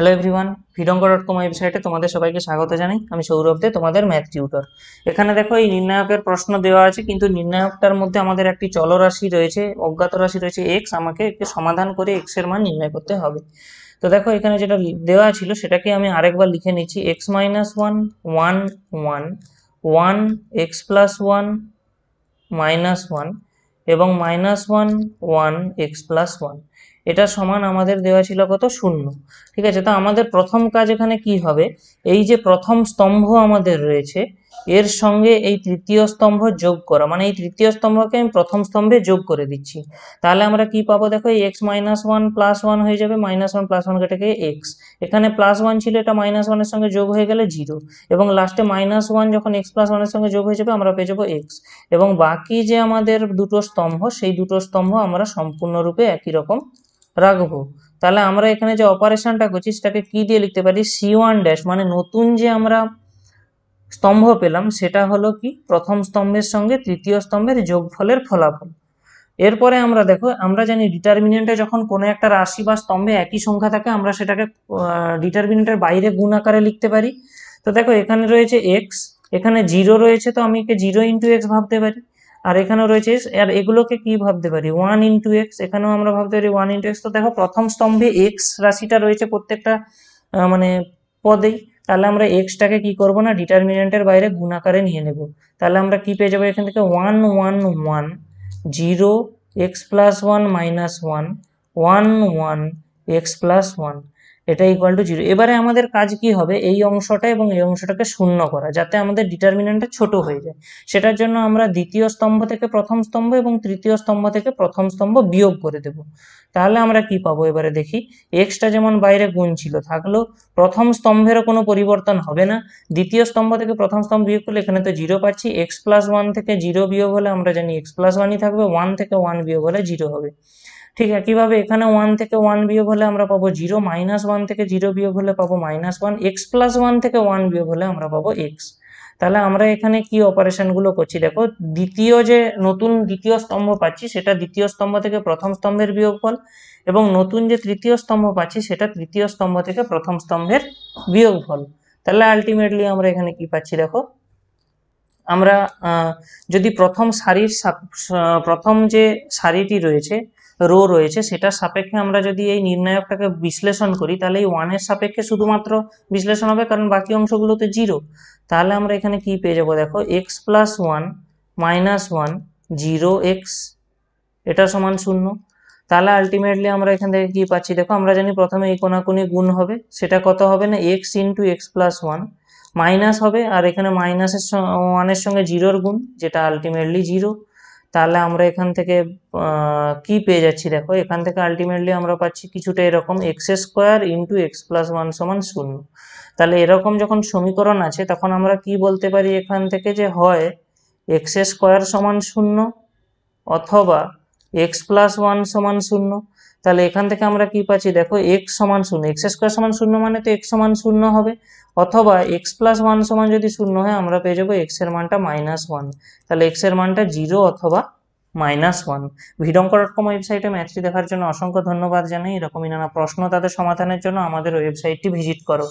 hello everyone ভিডঙ্গ dot com ওয়েবসাইটে তোমাদের সবাইকে স্বাগত জানাই আমি সৌরভ দে তোমাদের ম্যাথ টিউটর এখানে দেখো এই নির্ণায়কের প্রশ্ন দেওয়া আছে কিন্তু নির্ণায়কটার মধ্যে আমাদের একটি চলরাশি রয়েছে অজ্ঞাত রাশি রয়েছে এক্স আমাকে একটু সমাধান করে এক্সের মান নির্ণয় করতে হবে তো দেখো এখানে যেটা দেওয়া ছিল সেটাকে আমি আরেকবার লিখে নিচ্ছি x minus one one one one x plus one minus one এবং minus one one x plus one এটা সমান আমাদের দেওয়া ছিল কত শূন্য ঠিক আছে তো আমাদের প্রথম কাজ এখানে কি হবে এই যে প্রথম স্তম্ভ আমাদের রয়েছে এর সঙ্গে এই তৃতীয় স্তম্ভ যোগ করা মানে এই তৃতীয় স্তম্ভকে আমি প্রথম স্তম্ভে যোগ করে দিচ্ছি তাহলে আমরা কি পাবো দেখো x minus one plus one হয়ে যাবে মাইনাস ওয়ান প্লাস ওয়ান কেটে এক্স এখানে প্লাস ওয়ান ছিল এটা মাইনাস ওয়ানের সঙ্গে যোগ হয়ে গেলে জিরো এবং লাস্টে মাইনাস ওয়ান যখন এক্স প্লাস ওয়ানের সঙ্গে যোগ হয়ে যাবে আমরা পেয়ে যাবো এক্স এবং বাকি যে আমাদের দুটো স্তম্ভ সেই দুটো স্তম্ভ আমরা সম্পূর্ণরূপে একই রকম রাখবো তাহলে আমরা এখানে যে অপারেশনটা করছি সেটাকে কি দিয়ে লিখতে পারি সি ওয়ান ড্যাশ মানে নতুন যে আমরা স্তম্ভ পেলাম সেটা হলো কি প্রথম স্তম্ভের সঙ্গে তৃতীয় স্তম্ভের যোগফলের ফলাফল এরপরে আমরা দেখো আমরা জানি ডিটারমিনেন্টে যখন কোনো একটা রাশি বা স্তম্ভে একই সংখ্যা থাকে আমরা সেটাকে ডিটারমিনেন্টের বাইরে গুণ আকারে লিখতে পারি তো দেখো এখানে রয়েছে এক্স এখানে জিরো রয়েছে তো আমি একে জিরো ইন্টু এক্স ভাবতে পারি আর এখানেও রয়েছে আর এগুলোকে কি ভাবতে পারি ওয়ান ইন্টু এক্স এখানেও আমরা ভাবতে পারি ওয়ান ইন্টু এক্স তো দেখো প্রথম স্তম্ভে এক্স রাশিটা রয়েছে প্রত্যেকটা মানে পদেই তাহলে আমরা এক্সটাকে কি করব না ডিটারমিনেন্টের বাইরে গুণ আকারে নিয়ে নেব তাহলে আমরা কি পেয়ে যাবো এখান থেকে one one one zero x plus one minus one one one x plus one এটা ইকুয়াল টু জিরো এবারে আমাদের কাজ কি হবে এই অংশটা এবং এই অংশটাকে শূন্য করা যাতে আমাদের ডিটারমিনেন্টটা ছোট হয়ে যায় সেটার জন্য আমরা দ্বিতীয় স্তম্ভ থেকে প্রথম স্তম্ভ এবং তৃতীয় স্তম্ভ থেকে প্রথম স্তম্ভ বিয়োগ করে দেব তাহলে আমরা কি পাবো এবারে দেখি এক্সটা যেমন বাইরে গুণ ছিল থাকলেও প্রথম স্তম্ভেরও কোনো পরিবর্তন হবে না দ্বিতীয় স্তম্ভ থেকে প্রথম স্তম্ভ বিয়োগ করলে এখানে তো জিরো পাচ্ছি এক্স প্লাস ওয়ান থেকে জিরো বিয়োগ হলে আমরা জানি এক্স প্লাস ওয়ানই থাকবে ওয়ান থেকে ওয়ান বিয়োগ হলে জিরো হবে ঠিক একইভাবে এখানে ওয়ান থেকে ওয়ান বিয়োগ হলে আমরা পাবো জিরো মাইনাস ওয়ান থেকে জিরো বিয়োগ হলে পাবো minus one x plus one থেকে ওয়ান বিয়োগ হলে আমরা পাবো এক্স তাহলে আমরা এখানে কি অপারেশনগুলো করছি দেখো দ্বিতীয় যে নতুন দ্বিতীয় স্তম্ভ পাচ্ছি সেটা দ্বিতীয় স্তম্ভ থেকে প্রথম স্তম্ভের বিয়োগ ফল এবং নতুন যে তৃতীয় স্তম্ভ পাচ্ছি সেটা তৃতীয় স্তম্ভ থেকে প্রথম স্তম্ভের বিয়োগ ফল তাহলে আলটিমেটলি আমরা এখানে কি পাচ্ছি দেখো আমরা যদি প্রথম সারির প্রথম যে সারিটি রয়েছে রো রয়েছে সেটার সাপেক্ষে আমরা যদি এই নির্ণায়কটাকে বিশ্লেষণ করি তাহলে এই ওয়ানের সাপেক্ষে শুধুমাত্র বিশ্লেষণ হবে কারণ বাকি অংশগুলোতে জিরো তাহলে আমরা এখানে কি পেয়ে যাবো দেখো x plus one minus one zero x এটা সমান শূন্য তাহলে আলটিমেটলি আমরা এখান থেকে কী পাচ্ছি দেখো আমরা জানি প্রথমে এই কোনাকুনি গুণ হবে সেটা কত হবে না x into x plus one minus হবে আর এখানে মাইনাসের ওয়ানের সঙ্গে জিরোর গুণ যেটা আলটিমেটলি জিরো তাহলে আমরা এখান থেকে কি পেয়ে যাচ্ছি দেখো এখান থেকে আলটিমেটলি আমরা পাচ্ছি কিছুটা এরকম x square into x plus one সমান শূন্য তাহলে এরকম যখন সমীকরণ আছে তখন আমরা কি বলতে পারি এখান থেকে যে হয় এক্স স্কোয়ার সমান শূন্য অথবা এক্স প্লাস ওয়ান সমান শূন্য তাহলে এখান থেকে আমরা কি পাচ্ছি দেখো এক্স সমান শূন্য এক্স স্কোয়ার সমান শূন্য মানে তো এক্স সমান শূন্য হবে অথবা এক্স প্লাস ওয়ান সমান যদি শূন্য হয় আমরা পেয়ে যাবো এক্সের মানটা মাইনাস ওয়ান তাহলে এক্সের মানটা জিরো অথবা মাইনাস ওয়ান ভিডঙ্ক ডট কম ওয়েবসাইটে ম্যাথটি দেখার জন্য অসংখ্য ধন্যবাদ জানাই এরকমই নানা প্রশ্ন তাদের সমাধানের জন্য আমাদের ওয়েবসাইটটি ভিজিট করো